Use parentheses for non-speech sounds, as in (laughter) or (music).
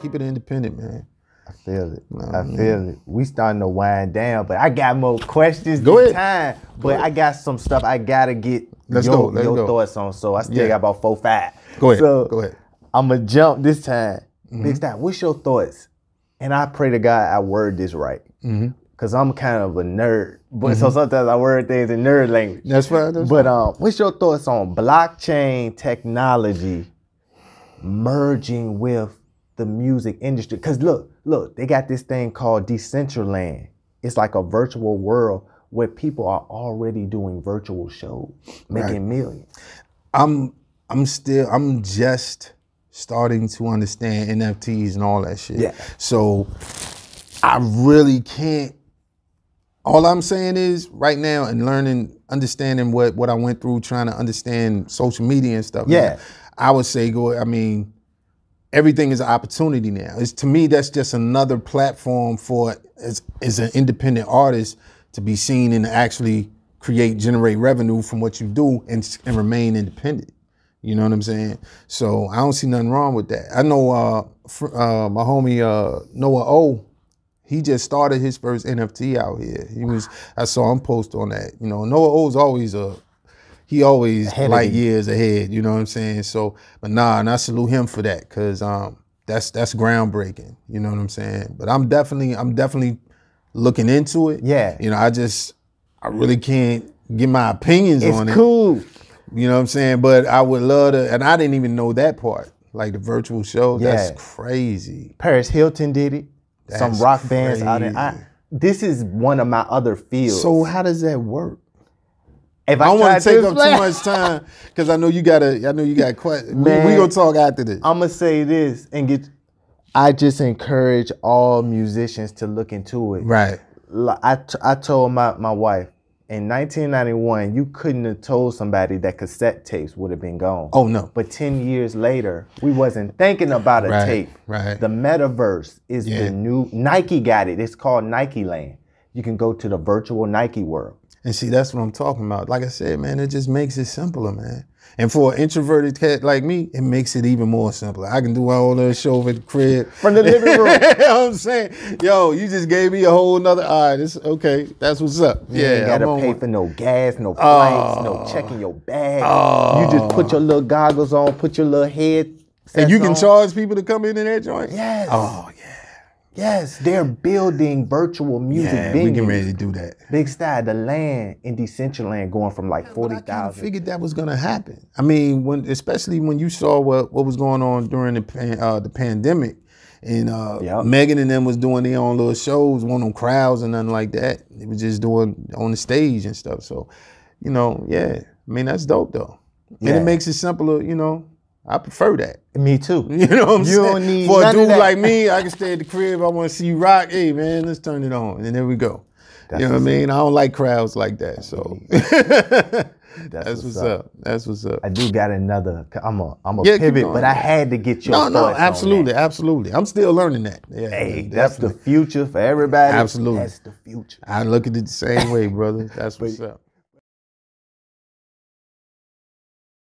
Keep it independent, man. I feel it. No, I feel it. We starting to wind down, but I got more questions go ahead. time. But go I got some stuff I gotta get Let's your, go. Let's your go. thoughts on. So I still yeah. got about four five. Go ahead. So go ahead. I'ma jump this time. Mm-hmm. Next time, what's your thoughts? And I pray to God I word this right. Mm-hmm. Cause I'm kind of a nerd. But mm-hmm. so sometimes I word things in nerd language. That's right. That's but um, what's your thoughts on blockchain technology merging with the music industry. Because look, look, they got this thing called Decentraland. It's like a virtual world where people are already doing virtual shows, making right. millions. I'm I'm still I'm just starting to understand NFTs and all that shit. Yeah. So I really can't all I'm saying is right now and learning, understanding what what I went through, trying to understand social media and stuff. Yeah. Man, I would say go I mean everything is an opportunity now. It's to me that's just another platform for as as an independent artist to be seen and actually create generate revenue from what you do and and remain independent. You know what I'm saying? So I don't see nothing wrong with that. I know uh, fr- uh, my homie uh, Noah O. He just started his first NFT out here. He was I saw him post on that. You know Noah O's always a he always ahead light years ahead. You know what I'm saying? So, but nah, and I salute him for that because um, that's that's groundbreaking. You know what I'm saying? But I'm definitely I'm definitely looking into it. Yeah. You know, I just I really can't get my opinions it's on it. cool. You know what I'm saying? But I would love to, and I didn't even know that part. Like the virtual show, yeah. that's crazy. Paris Hilton did it. That's Some rock crazy. bands out there. this is one of my other fields. So how does that work? If I, I want to take up too much time because I know you got a. I know you got questions. We, we gonna talk after this. I'm gonna say this and get. I just encourage all musicians to look into it. Right. I told my, my wife in 1991, you couldn't have told somebody that cassette tapes would have been gone. Oh no! But 10 years later, we wasn't thinking about a right, tape. Right. The metaverse is yeah. the new Nike got it. It's called Nike Land. You can go to the virtual Nike world. And see, that's what I'm talking about. Like I said, man, it just makes it simpler, man. And for an introverted cat like me, it makes it even more simpler. I can do all the show over the crib. From the living room. (laughs) you know I'm saying? Yo, you just gave me a whole nother eye. This okay. That's what's up. yeah. You gotta I'm pay on. for no gas, no flights, no oh. checking your bag. You just oh. put your little goggles on, put your little head. And you can on. charge people to come in in that joint? Yes. Oh yeah. Yes, they're building virtual music yeah, venues. we can ready to do that. Big style, the land in Decentraland going from like forty thousand. I figured that was gonna happen. I mean, when especially when you saw what, what was going on during the pan, uh, the pandemic, and uh, yep. Megan and them was doing their own little shows, one on crowds and nothing like that. It was just doing on the stage and stuff. So, you know, yeah, I mean that's dope though, yeah. and it makes it simpler, you know, I prefer that. Me too. (laughs) You know what I'm you saying? Don't need For a dude like me, I can stay at the crib. I want to see you rock. Hey man, let's turn it on, and there we go. That's you know what I mean? I don't like crowds like that. So (laughs) that's, that's, what's, up. up. That's what's up. I do got another. I'm a I'm a yeah, pivot, but I had to get your no no absolutely absolutely. I'm still learning that. Yeah, hey, that's the future for everybody. Absolutely, that's the future. I look at it the same way, brother. That's what's up.